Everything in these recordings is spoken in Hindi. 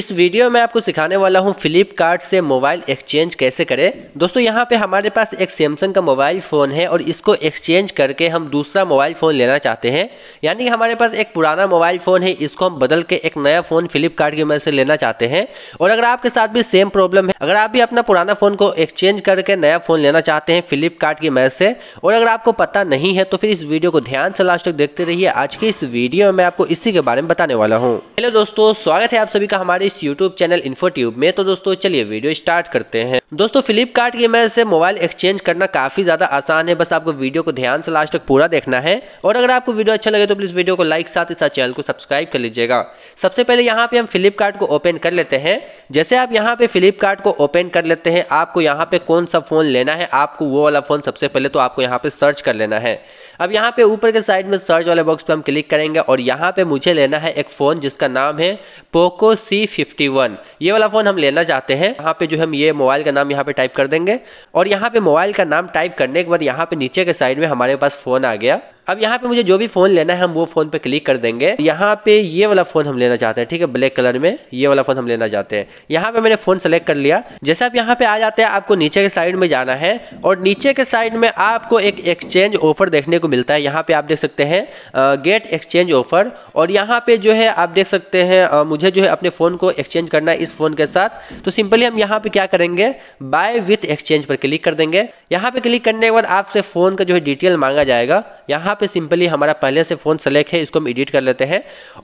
इस वीडियो में आपको सिखाने वाला हूँ फ्लिपकार्ट से मोबाइल एक्सचेंज कैसे करें दोस्तों यहाँ पे हमारे पास एक सैमसंग का मोबाइल फ़ोन है और इसको एक्सचेंज करके हम दूसरा मोबाइल फ़ोन लेना चाहते हैं यानी कि हमारे पास एक पुराना मोबाइल फ़ोन है इसको हम बदल के एक नया फ़ोन फ्लिपकार्ट की मदद से लेना चाहते हैं और अगर आपके साथ भी सेम प्रॉब्लम है अगर आप भी अपना पुराना फ़ोन को एक्सचेंज करके नया फ़ोन लेना चाहते हैं फ्लिपकार्ट की मदद से और अगर आपको पता नहीं है तो फिर इस वीडियो को ध्यान से लास्ट तक देखते रहिए आज की इस वीडियो में आपको इसी के बारे में बताने वाला हूँ हेलो दोस्तों स्वागत है आप सभी का हमारे हमारे इस YouTube चैनल इन्फोट्यूब में तो दोस्तों चलिए वीडियो स्टार्ट करते हैं दोस्तों फ्लिपकार्ट की मैं से मोबाइल एक्सचेंज करना काफी ज्यादा आसान है बस आपको वीडियो को ध्यान से लास्ट तक पूरा देखना है और अगर आपको वीडियो अच्छा लगे तो प्लीज वीडियो को लाइक साथ ही साथ चैनल को सब्सक्राइब कर लीजिएगा सबसे पहले यहाँ पे हम फ्लिपकार्ट को ओपन कर लेते हैं जैसे आप यहाँ पे फ्लिपकार्ट को ओपन कर लेते हैं आपको यहाँ पे कौन सा फोन लेना है आपको वो वाला फोन सबसे पहले तो आपको यहाँ पे सर्च कर लेना है अब यहाँ पे ऊपर के साइड में सर्च वाले बॉक्स पे हम क्लिक करेंगे और यहाँ पे मुझे लेना है एक फोन जिसका नाम है पोको सी ये वाला फ़ोन हम लेना चाहते हैं यहाँ पे जो हम ये मोबाइल का नाम यहाँ पे टाइप कर देंगे और यहाँ पे मोबाइल का नाम टाइप करने के बाद यहाँ पे नीचे के साइड में हमारे पास फ़ोन आ गया अब यहाँ पे मुझे जो भी फ़ोन लेना है हम वो फ़ोन पे क्लिक कर देंगे यहाँ पे ये वाला फ़ोन हम लेना चाहते हैं ठीक है ब्लैक कलर में ये वाला फ़ोन हम लेना चाहते हैं यहाँ पे मैंने फ़ोन सेलेक्ट कर लिया जैसे आप यहाँ पे आ जाते हैं आपको नीचे के साइड में जाना है और नीचे के साइड में आपको एक एक्सचेंज ऑफर देखने को मिलता है यहाँ पे आप देख सकते हैं गेट एक्सचेंज ऑफर और यहाँ पे जो है आप देख सकते हैं मुझे जो है अपने फ़ोन को एक्सचेंज करना है इस फ़ोन के साथ तो सिंपली हम यहाँ पे क्या करेंगे बाय विथ एक्सचेंज पर क्लिक कर देंगे यहाँ पे क्लिक करने के बाद आपसे फ़ोन का जो है डिटेल मांगा जाएगा यहाँ यहाँ पे सिंपली हमारा पहले से फ़ोन सेलेक्ट है इसको हम एडिट कर लेते हैं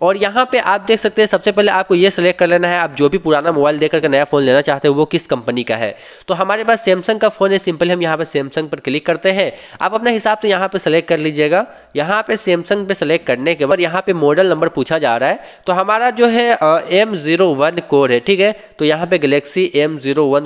और यहाँ पे आप देख सकते हैं सबसे पहले आपको ये सेलेक्ट कर लेना है आप जो भी पुराना मोबाइल देख करके नया फ़ोन लेना चाहते हो वो किस कंपनी का है तो हमारे पास सैमसंग का फ़ोन है सिंपली हम यहाँ पर सैमसंग पर क्लिक करते हैं आप अपने हिसाब से यहाँ पर सेलेक्ट कर लीजिएगा यहाँ पर सैमसंग पर सेलेक्ट करने के बाद यहाँ पर मॉडल नंबर पूछा जा रहा है तो हमारा जो है एम कोर है ठीक है तो यहाँ पर गलेक्सी एम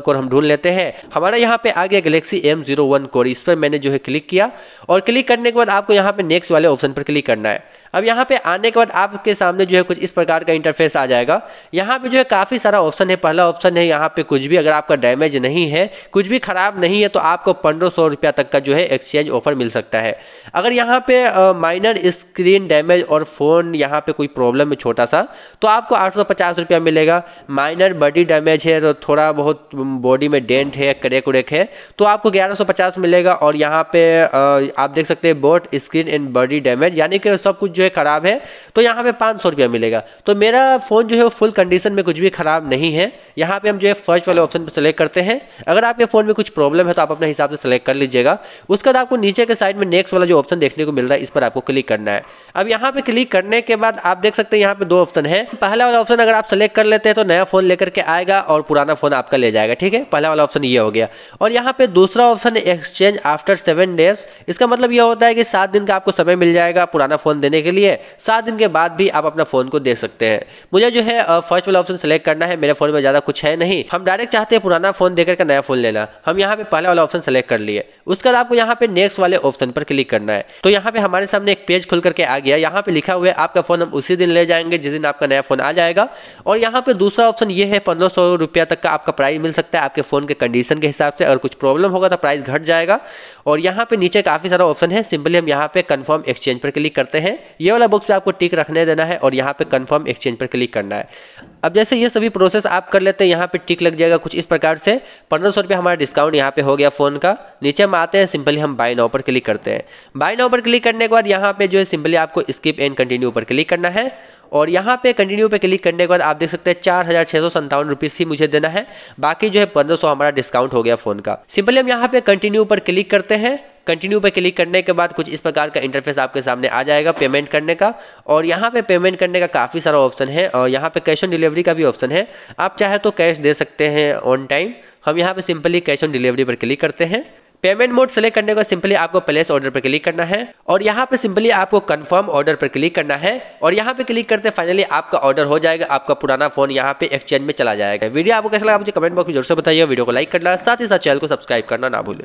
कोर हम ढूंढ लेते हैं हमारा यहाँ पर आ गया गलेक्सी एम कोर इस पर मैंने जो है क्लिक किया और क्लिक करने के बाद आपको यहाँ पे नेक्स्ट वाले ऑप्शन पर क्लिक करना है अब यहाँ पे आने के बाद आपके सामने जो है कुछ इस प्रकार का इंटरफेस आ जाएगा यहाँ पे जो है काफ़ी सारा ऑप्शन है पहला ऑप्शन है यहाँ पे कुछ भी अगर आपका डैमेज नहीं है कुछ भी ख़राब नहीं है तो आपको पंद्रह सौ रुपया तक का जो है एक्सचेंज ऑफर मिल सकता है अगर यहाँ पे माइनर स्क्रीन डैमेज और फ़ोन यहाँ पे कोई प्रॉब्लम है छोटा सा तो आपको आठ सौ पचास रुपया मिलेगा माइनर बॉडी डैमेज है तो थोड़ा बहुत बॉडी में डेंट है करेक उड़ेक है तो आपको ग्यारह सौ पचास मिलेगा और यहाँ पे आप देख सकते हैं both screen and body damage यानी कि सब कुछ जो जो है ख़राब है तो यहाँ पे पाँच सौ रुपया मिलेगा तो मेरा फ़ोन जो है वो फुल कंडीशन में कुछ भी ख़राब नहीं है यहाँ पे हम जो है फर्स्ट वाले ऑप्शन पे सेलेक्ट करते हैं अगर आपके फ़ोन में कुछ प्रॉब्लम है तो आप अपने हिसाब से सेलेक्ट कर लीजिएगा उसके बाद आपको नीचे के साइड में नेक्स्ट वाला जो ऑप्शन देखने को मिल रहा है इस पर आपको क्लिक करना है अब यहाँ पर क्लिक करने के बाद आप देख सकते हैं यहाँ पर दो ऑप्शन है पहला वाला ऑप्शन अगर आप सेलेक्ट कर लेते हैं तो नया फ़ोन लेकर के आएगा और पुराना फ़ोन आपका ले जाएगा ठीक है पहला वाला ऑप्शन ये हो गया और यहाँ पर दूसरा option exchange after seven days इसका मतलब यह होता है कि सात दिन का आपको समय मिल जाएगा पुराना फ़ोन देने के लिए सात दिन के बाद भी आप अपना फ़ोन को देख सकते हैं मुझे जो है फर्स्ट वाला ऑप्शन सेलेक्ट करना है मेरे फ़ोन में ज़्यादा कुछ है नहीं हम डायरेक्ट चाहते हैं पुराना फ़ोन देकर के नया फ़ोन लेना हम यहाँ पे पहला वाला ऑप्शन सेलेक्ट कर लिए उसके बाद आपको यहाँ पे नेक्स्ट वाले ऑप्शन पर क्लिक करना है तो यहाँ पे हमारे सामने एक पेज खुल करके आ गया यहाँ पे लिखा हुआ है आपका फ़ोन हम उसी दिन ले जाएंगे जिस दिन आपका नया फ़ोन आ जाएगा और यहाँ पे दूसरा ऑप्शन ये है पंद्रह सौ रुपया तक का आपका प्राइस मिल सकता है आपके फ़ोन के कंडीशन के हिसाब से अगर कुछ प्रॉब्लम होगा तो प्राइस घट जाएगा और यहाँ पे नीचे काफ़ी सारा ऑप्शन है सिंपली हम यहाँ पे कन्फर्म एक्सचेंज पर क्लिक करते हैं ये वाला बॉक्स पे आपको टिक रखने देना है और यहाँ पे कंफर्म एक्सचेंज पर क्लिक करना है अब जैसे ये सभी प्रोसेस आप कर लेते हैं यहाँ पे टिक लग जाएगा कुछ इस प्रकार से पंद्रह सौ हमारा डिस्काउंट यहाँ पे हो गया फ़ोन का नीचे हम आते हैं सिंपली हम बाय नाउ पर क्लिक करते हैं बाय नाउ पर क्लिक करने के बाद यहाँ पे जो है सिंपली आपको स्किप एंड कंटिन्यू पर क्लिक करना है और यहाँ पे कंटिन्यू पे क्लिक करने के बाद आप देख सकते हैं चार हज़ार छह सौ संतावन रुपीज़ ही मुझे देना है बाकी जो है पंद्रह सौ हमारा डिस्काउंट हो गया फ़ोन का सिंपली हम यहाँ पे कंटिन्यू पर क्लिक करते हैं कंटिन्यू पे क्लिक करने के बाद कुछ इस प्रकार का इंटरफेस आपके सामने आ जाएगा पेमेंट करने का और यहाँ पे पेमेंट करने का काफ़ी सारा ऑप्शन है और यहाँ पे कैश ऑन डिलीवरी का भी ऑप्शन है आप चाहे तो कैश दे सकते हैं ऑन टाइम हम यहाँ पे सिंपली कैश ऑन डिलीवरी पर क्लिक करते हैं पेमेंट मोड सेलेक्ट करने का सिंपली आपको प्लेस ऑर्डर पर क्लिक करना है और यहाँ पे सिंपली आपको कंफर्म ऑर्डर पर क्लिक करना है और यहाँ पे क्लिक करते फाइनली आपका ऑर्डर हो जाएगा आपका पुराना फोन यहाँ पे एक्सचेंज में चला जाएगा वीडियो आपको कैसा लगा मुझे कमेंट बॉक्स में जरूर से बताइए वीडियो को लाइक करना साथ ही साथ चैनल को सब्सक्राइब करना ना भूलें